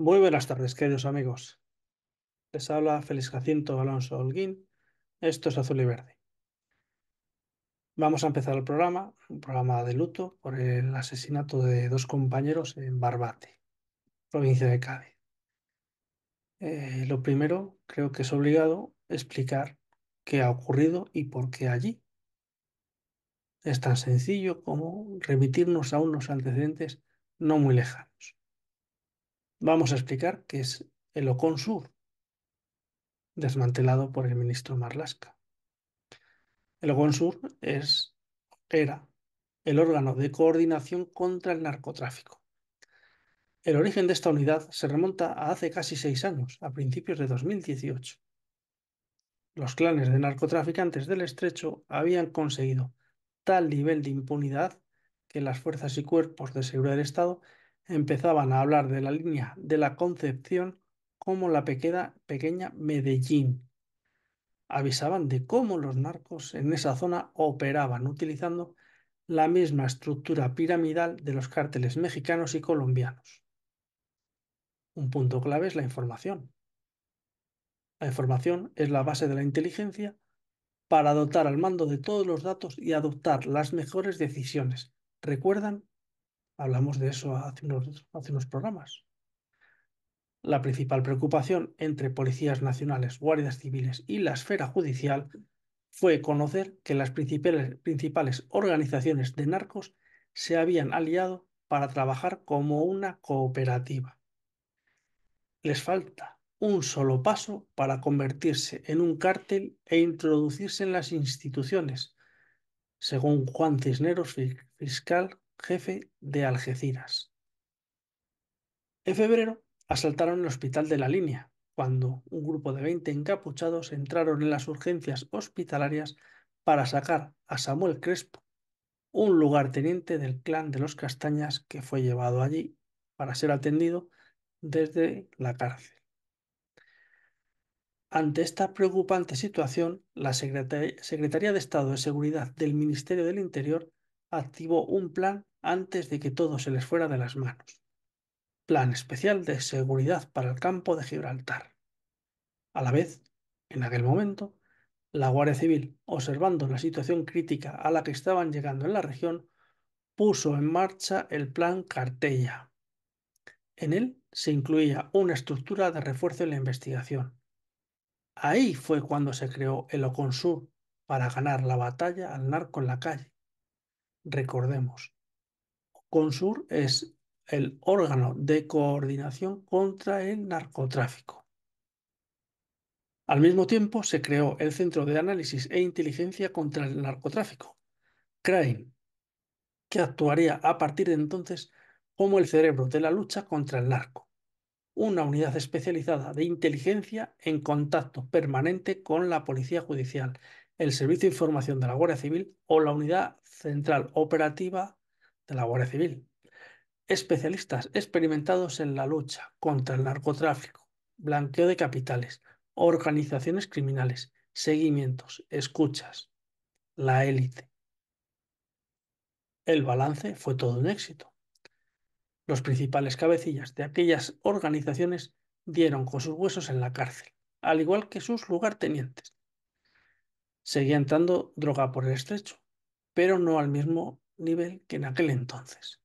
Muy buenas tardes, queridos amigos. Les habla Félix Jacinto Alonso Holguín. Esto es Azul y Verde. Vamos a empezar el programa, un programa de luto por el asesinato de dos compañeros en Barbate, provincia de Cádiz. Eh, lo primero, creo que es obligado explicar qué ha ocurrido y por qué allí. Es tan sencillo como remitirnos a unos antecedentes no muy lejanos Vamos a explicar qué es el OCONSUR, desmantelado por el ministro Marlasca. El OCONSUR es, era el órgano de coordinación contra el narcotráfico. El origen de esta unidad se remonta a hace casi seis años, a principios de 2018. Los clanes de narcotraficantes del estrecho habían conseguido tal nivel de impunidad que las fuerzas y cuerpos de seguridad del Estado empezaban a hablar de la línea de la Concepción como la pequeña, pequeña Medellín. Avisaban de cómo los narcos en esa zona operaban utilizando la misma estructura piramidal de los cárteles mexicanos y colombianos. Un punto clave es la información. La información es la base de la inteligencia para dotar al mando de todos los datos y adoptar las mejores decisiones. ¿Recuerdan? Hablamos de eso hace unos, programas. La principal preocupación entre policías nacionales, guardias civiles y la esfera judicial fue conocer que las principales, principales organizaciones de narcos se habían aliado para trabajar como una cooperativa. Les falta un solo paso para convertirse en un cártel e introducirse en las instituciones, según Juan Cisneros, fiscal jefe de Algeciras. En febrero asaltaron el hospital de la línea, cuando un grupo de 20 encapuchados entraron en las urgencias hospitalarias para sacar a Samuel Crespo, un lugarteniente del clan de los Castañas que fue llevado allí para ser atendido desde la cárcel. Ante esta preocupante situación, la Secretaría de Estado de Seguridad del Ministerio del Interior activó un plan antes de que todo se les fuera de las manos. Plan especial de seguridad para el campo de Gibraltar. A la vez, en aquel momento, la Guardia Civil, observando la situación crítica a la que estaban llegando en la región, puso en marcha el Plan Cartella. En él se incluía una estructura de refuerzo en la investigación. Ahí fue cuando se creó el Oconsur para ganar la batalla al narco en la calle. Recordemos, CONSUR es el órgano de coordinación contra el narcotráfico. Al mismo tiempo, se creó el Centro de Análisis e Inteligencia contra el Narcotráfico, CRAIN, que actuaría a partir de entonces como el cerebro de la lucha contra el narco, una unidad especializada de inteligencia en contacto permanente con la Policía Judicial, el Servicio de Información de la Guardia Civil o la Unidad Central Operativa de la Guardia Civil, especialistas experimentados en la lucha contra el narcotráfico, blanqueo de capitales, organizaciones criminales, seguimientos, escuchas, la élite. El balance fue todo un éxito. Los principales cabecillas de aquellas organizaciones dieron con sus huesos en la cárcel, al igual que sus lugartenientes. Seguía entrando droga por el estrecho, pero no al mismo nivel que en aquel entonces.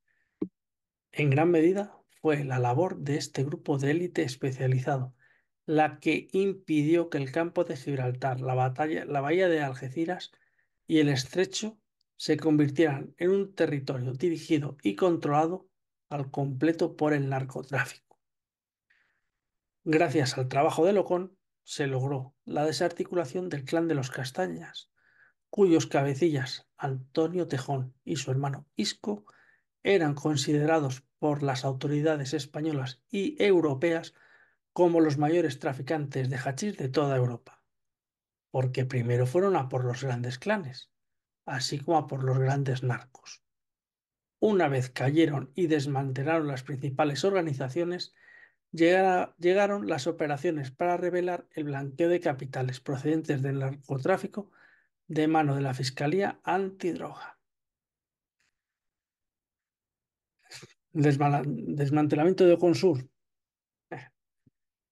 En gran medida fue la labor de este grupo de élite especializado la que impidió que el campo de Gibraltar, la, batalla, la bahía de Algeciras y el estrecho se convirtieran en un territorio dirigido y controlado al completo por el narcotráfico. Gracias al trabajo de Locón, se logró la desarticulación del clan de los castañas, cuyos cabecillas Antonio Tejón y su hermano Isco eran considerados por las autoridades españolas y europeas como los mayores traficantes de hachís de toda Europa, porque primero fueron a por los grandes clanes, así como a por los grandes narcos. Una vez cayeron y desmantelaron las principales organizaciones, llegaron las operaciones para revelar el blanqueo de capitales procedentes del narcotráfico de mano de la Fiscalía Antidroga. desmantelamiento de Consur. Eh,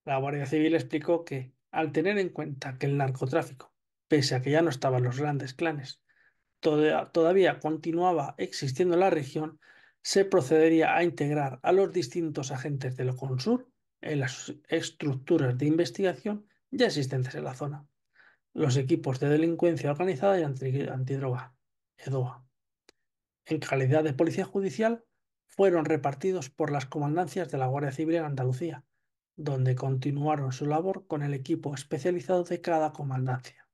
la Guardia Civil explicó que, al tener en cuenta que el narcotráfico, pese a que ya no estaban los grandes clanes, todavía continuaba existiendo en la región, se procedería a integrar a los distintos agentes de Consur en las estructuras de investigación ya existentes en la zona los equipos de delincuencia organizada y antidroga, EDOA. En calidad de policía judicial, fueron repartidos por las comandancias de la Guardia Civil en Andalucía, donde continuaron su labor con el equipo especializado de cada comandancia.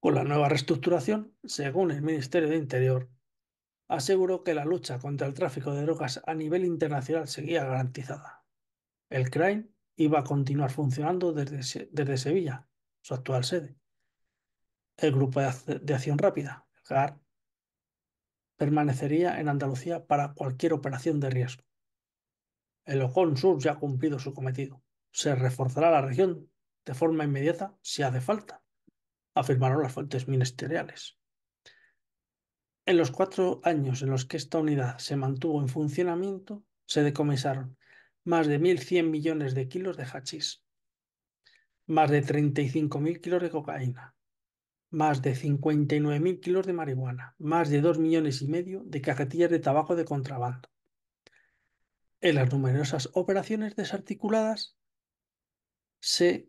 Con la nueva reestructuración, según el Ministerio de Interior, aseguró que la lucha contra el tráfico de drogas a nivel internacional seguía garantizada. El crime iba a continuar funcionando desde, Sevilla, su actual sede. El Grupo de Acción Rápida, GAR, permanecería en Andalucía para cualquier operación de riesgo. El Ocon Sur ya ha cumplido su cometido. Se reforzará la región de forma inmediata si hace falta, afirmaron las fuentes ministeriales. En los cuatro años en los que esta unidad se mantuvo en funcionamiento, se decomisaron más de 1.100 millones de kilos de hachís, más de 35.000 kilos de cocaína, más de 59.000 kilos de marihuana, más de 2 millones y medio de cajetillas de tabaco de contrabando. En las numerosas operaciones desarticuladas se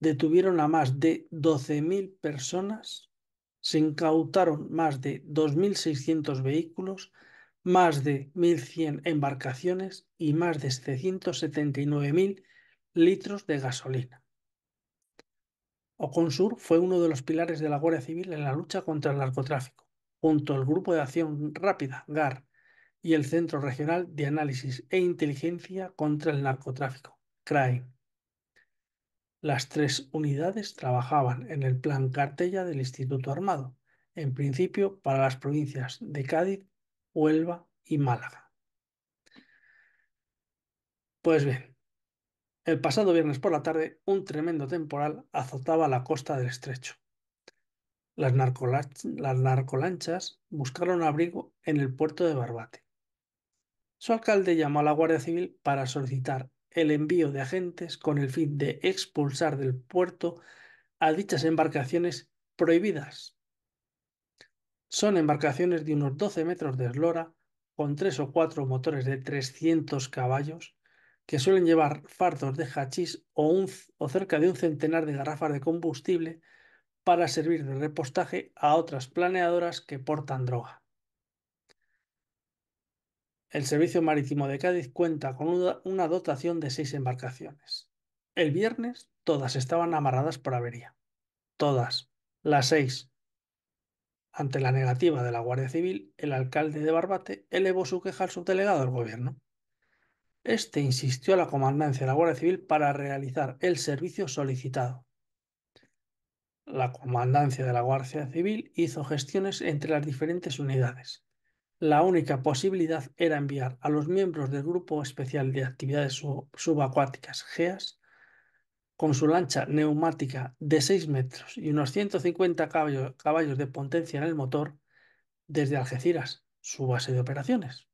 detuvieron a más de 12.000 personas, se incautaron más de 2.600 vehículos, más de 1.100 embarcaciones y más de 779.000 litros de gasolina. Oconsur fue uno de los pilares de la Guardia Civil en la lucha contra el narcotráfico, junto al Grupo de Acción Rápida, GAR, y el Centro Regional de Análisis e Inteligencia contra el Narcotráfico, CRAE. Las tres unidades trabajaban en el Plan Cartella del Instituto Armado, en principio para las provincias de Cádiz, Huelva y Málaga. Pues bien, el pasado viernes por la tarde un tremendo temporal azotaba la costa del estrecho. Las, narcolanchas buscaron abrigo en el puerto de Barbate. Su alcalde llamó a la Guardia Civil para solicitar el envío de agentes con el fin de expulsar del puerto a dichas embarcaciones prohibidas son embarcaciones de unos 12 metros de eslora con tres o cuatro motores de 300 caballos que suelen llevar fardos de hachís o, o cerca de un centenar de garrafas de combustible para servir de repostaje a otras planeadoras que portan droga. El Servicio Marítimo de Cádiz cuenta con una dotación de seis embarcaciones. El viernes todas estaban amarradas por avería. Todas, las seis, ante la negativa de la Guardia Civil, el alcalde de Barbate elevó su queja al subdelegado del gobierno. Este insistió a la comandancia de la Guardia Civil para realizar el servicio solicitado. La comandancia de la Guardia Civil hizo gestiones entre las diferentes unidades. La única posibilidad era enviar a los miembros del Grupo Especial de Actividades Subacuáticas, GEAS, con su lancha neumática de 6 metros y unos 150 caballos, caballos de potencia en el motor desde Algeciras, su base de operaciones.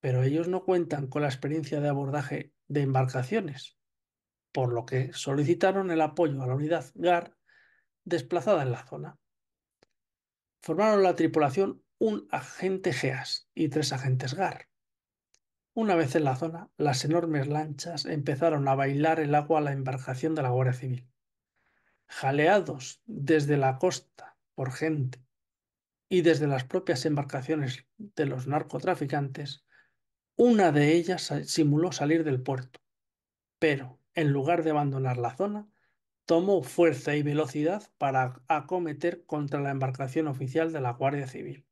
Pero ellos no cuentan con la experiencia de abordaje de embarcaciones, por lo que solicitaron el apoyo a la unidad GAR desplazada en la zona. Formaron la tripulación un agente GEAS y tres agentes GAR. Una vez en la zona, las enormes lanchas empezaron a bailar el agua a la embarcación de la Guardia Civil. Jaleados desde la costa por gente y desde las propias embarcaciones de los narcotraficantes, una de ellas simuló salir del puerto, pero en lugar de abandonar la zona, tomó fuerza y velocidad para acometer contra la embarcación oficial de la Guardia Civil.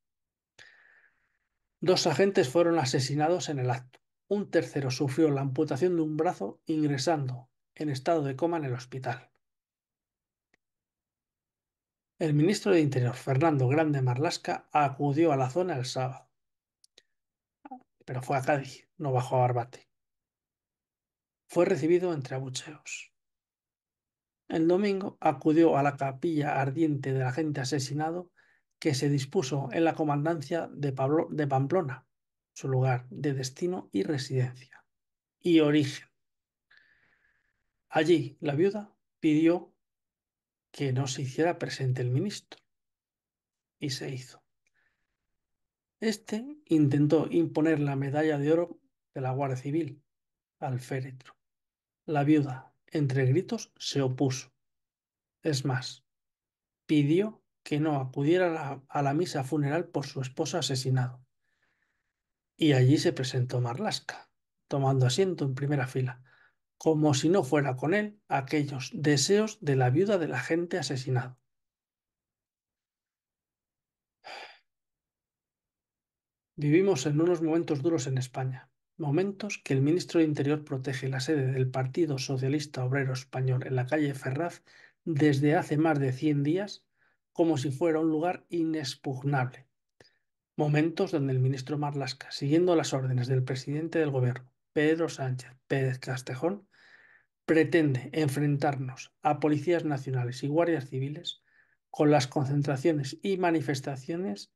Dos agentes fueron asesinados en el acto. Un tercero sufrió la amputación de un brazo ingresando en estado de coma en el hospital. El ministro de Interior, Fernando Grande Marlasca, acudió a la zona el sábado, pero fue a Cádiz, no bajó a Barbate. Fue recibido entre abucheos. El domingo acudió a la capilla ardiente del agente asesinado que se dispuso en la comandancia de, Pablo, de Pamplona, su lugar de destino y residencia y origen. Allí la viuda pidió que no se hiciera presente el ministro y se hizo. Este intentó imponer la medalla de oro de la Guardia Civil al féretro. La viuda, entre gritos, se opuso. Es más, pidió que no acudiera a la, misa funeral por su esposo asesinado. Y allí se presentó Marlasca, tomando asiento en primera fila, como si no fuera con él aquellos deseos de la viuda de la gente asesinado. Vivimos en unos momentos duros en España, momentos que el ministro de Interior protege la sede del Partido Socialista Obrero Español en la calle Ferraz desde hace más de 100 días como si fuera un lugar inexpugnable. Momentos donde el ministro Marlasca, siguiendo las órdenes del presidente del gobierno, Pedro Sánchez Pérez Castejón, pretende enfrentarnos a policías nacionales y guardias civiles con las concentraciones y manifestaciones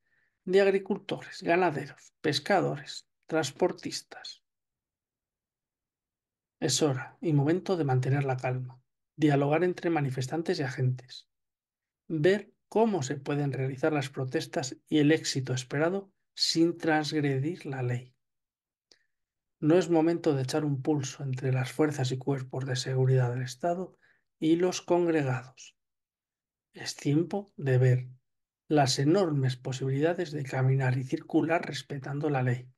de agricultores, ganaderos, pescadores, transportistas. Es hora y momento de mantener la calma, dialogar entre manifestantes y agentes, ver cómo se pueden realizar las protestas y el éxito esperado sin transgredir la ley. No es momento de echar un pulso entre las fuerzas y cuerpos de seguridad del Estado y los congregados. Es tiempo de ver las enormes posibilidades de caminar y circular respetando la ley.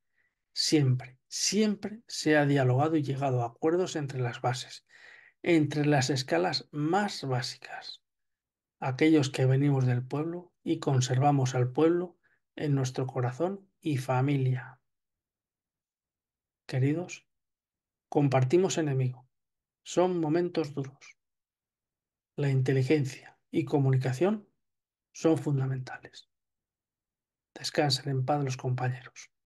Siempre, siempre se ha dialogado y llegado a acuerdos entre las bases, entre las escalas más básicas aquellos que venimos del pueblo y conservamos al pueblo en nuestro corazón y familia. Queridos, compartimos enemigo. Son momentos duros. La inteligencia y comunicación son fundamentales. Descansen en paz los compañeros.